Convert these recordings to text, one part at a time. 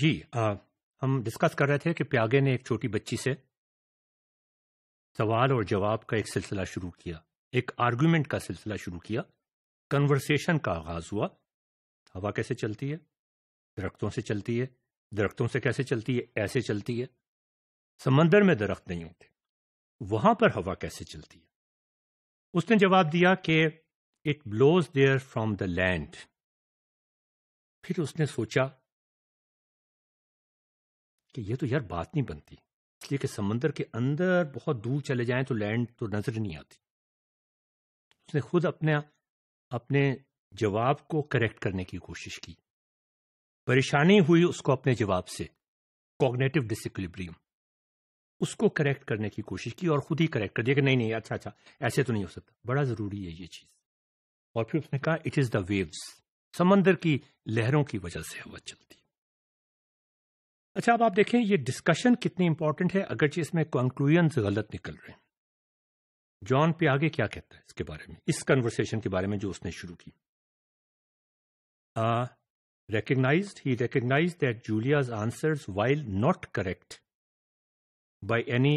जी आ, हम डिस्कस कर रहे थे कि प्यागे ने एक छोटी बच्ची से सवाल और जवाब का एक सिलसिला शुरू किया एक आर्गूमेंट का सिलसिला शुरू किया कन्वर्सेशन का आगाज हुआ हवा कैसे चलती है दरख्तों से चलती है दरख्तों से कैसे चलती है ऐसे चलती है समंदर में दरख्त नहीं होते वहां पर हवा कैसे चलती है उसने जवाब दिया कि it blows there from the land फिर उसने सोचा कि ये तो यार बात नहीं बनती इसलिए कि समंदर के अंदर बहुत दूर चले जाएं तो लैंड तो नजर नहीं आती उसने खुद अपने अपने जवाब को करेक्ट करने की कोशिश की परेशानी हुई उसको अपने जवाब से कॉग्नेटिव डिसिक्लिब्रियम उसको करेक्ट करने की कोशिश की और खुद ही करेक्ट कर दिया कि नहीं नहीं अच्छा अच्छा ऐसे तो नहीं हो सकता बड़ा जरूरी है ये चीज और फिर उसने कहा इट इज द वेव्स समंदर की लहरों की वजह से हवा चलती अच्छा अब आप देखें ये डिस्कशन कितनी इंपॉर्टेंट है अगर इसमें कंक्लूजन गलत निकल रहे हैं जॉन पे आगे क्या कहता है इसके बारे में इस कन्वर्सेशन के बारे में जो उसने शुरू की recognize he recognize that Julia's answer while not correct by any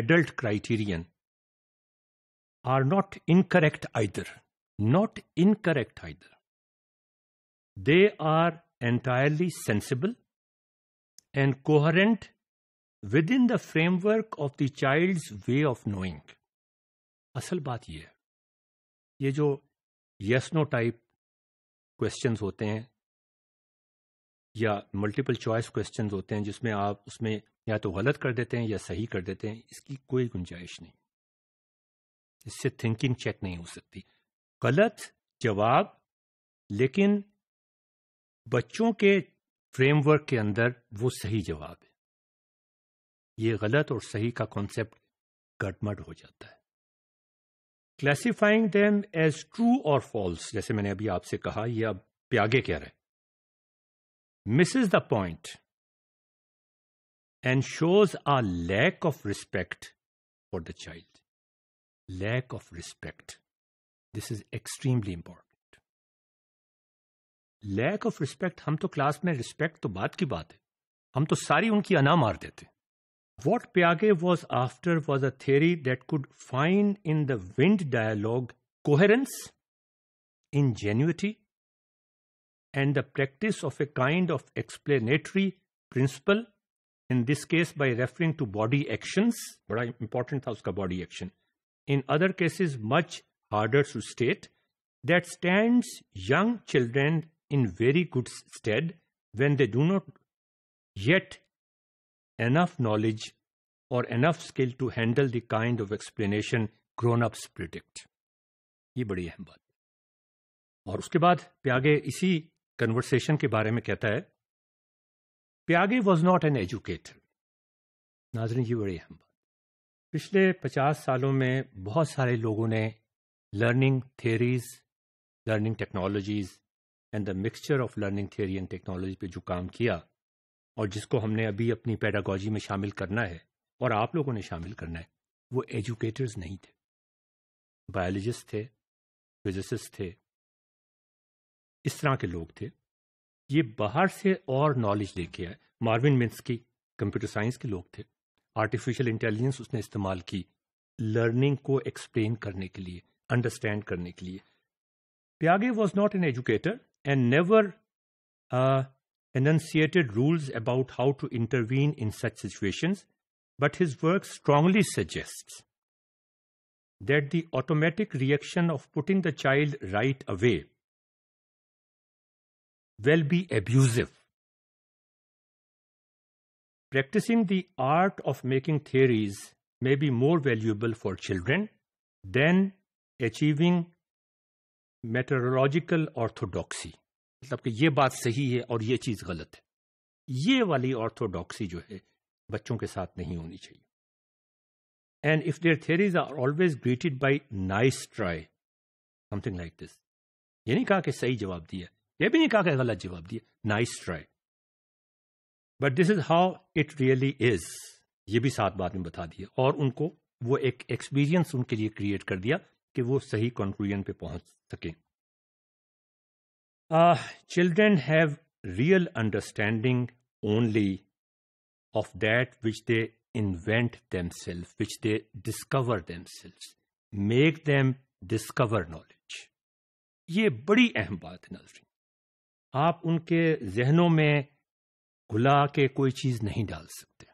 adult criterion are not incorrect either not incorrect either they are entirely sensible and coherent within the framework of the child's way of knowing. असल बात यह है ये जो yes no type question होते हैं या multiple choice question होते हैं जिसमें आप उसमें या तो गलत कर देते हैं या सही कर देते हैं इसकी कोई गुंजाइश नहीं इससे थिंकिंग चेक नहीं हो सकती गलत जवाब लेकिन बच्चों के फ्रेमवर्क के अंदर वो सही जवाब है ये गलत और सही का कॉन्सेप्ट गटमट हो जाता है क्लासिफाइंग देम एज ट्रू और फॉल्स जैसे मैंने अभी आपसे कहा ये अब प्यागे कह रहे misses the point and shows a lack of respect for the child lack of respect this is extremely important lack of respect हम तो क्लास में रिस्पेक्ट तो बात की बात है हम तो सारी उनकी अना मार देते what Piaget was after was a theory that could find in the wind dialogue coherence ingenuity and the practice of a kind of explanatory principle in this case by referring to body action बड़ा important था उसका body action in other cases much harder to state that stand young children in very good stead when they do not yet enough knowledge or enough skill to handle the kind of explanation grown-ups predict. ये बड़ी अहम बात aur uske baad pyage isi conversation ke bare mein kehta hai pyage was not an educator नाजरीन ji badi aham baat pichle 50 saalon mein bahut sare logon ne learning theories learning technologies and the mixture of learning theory and technology पे जो काम किया और जिसको हमने अभी अपनी पैडागोजी में शामिल करना है और आप लोगों ने शामिल करना है वो एजुकेटर्स नहीं थे बायोलॉजिस्ट थे फिजिसिस्ट थे इस तरह के लोग थे ये बाहर से और नॉलेज लेके आए मार्विन की कंप्यूटर साइंस के लोग थे आर्टिफिशियल इंटेलिजेंस उसने इस्तेमाल की लर्निंग को एक्सप्लेन करने के लिए अंडरस्टैंड करने के लिए Piaget was not an educator and never uh, enunciated rules about how to intervene in such situations, but his work strongly suggests that the automatic reaction of putting the child right away will be abusive. Practicing the art of making theories may be more valuable for children than achieving methodological orthodoxy मतलब कि ये बात सही है और ये चीज गलत है ये वाली ऑर्थोडॉक्सी जो है बच्चों के साथ नहीं होनी चाहिए and if their theories are always greeted by nice try something like this ये नहीं कहा कि सही जवाब दिया ये भी नहीं कहा कि गलत जवाब दिया nice try but this is how it really is ये भी साथ बाद में बता दिया और उनको वो एक एक्सपीरियंस उनके लिए क्रिएट कर दिया कि वो सही कंक्लूजन पे पहुंच सके children have real understanding only of that which they invent which they discover themselves make them discover knowledge ये बड़ी अहम बात है नजरी आप उनके जहनों में घुला के कोई चीज नहीं डाल सकते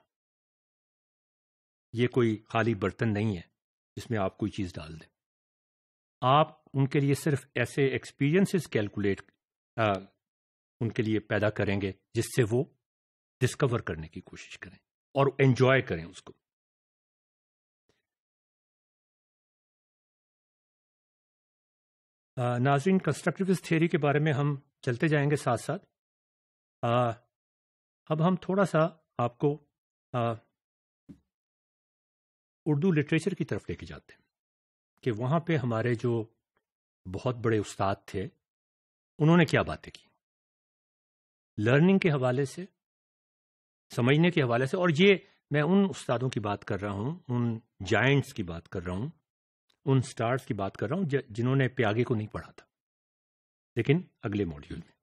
ये कोई खाली बर्तन नहीं है जिसमें आप कोई चीज डाल दें आप उनके लिए सिर्फ ऐसे एक्सपीरियंसेस कैलकुलेट उनके लिए पैदा करेंगे जिससे वो डिस्कवर करने की कोशिश करें और एंजॉय करें उसको नाजरीन कंस्ट्रक्टिविस्ट थ्योरी के बारे में हम चलते जाएंगे साथ साथ आ, अब हम थोड़ा सा आपको उर्दू लिटरेचर की तरफ लेके जाते हैं कि वहां पे हमारे जो बहुत बड़े उस्ताद थे उन्होंने क्या बातें की लर्निंग के हवाले से समझने के हवाले से और ये मैं उन उस्तादों की बात कर रहा हूं उन जाइंट्स की बात कर रहा हूं उन स्टार्स की बात कर रहा हूं जिन्होंने प्यागे को नहीं पढ़ा था लेकिन अगले मॉड्यूल में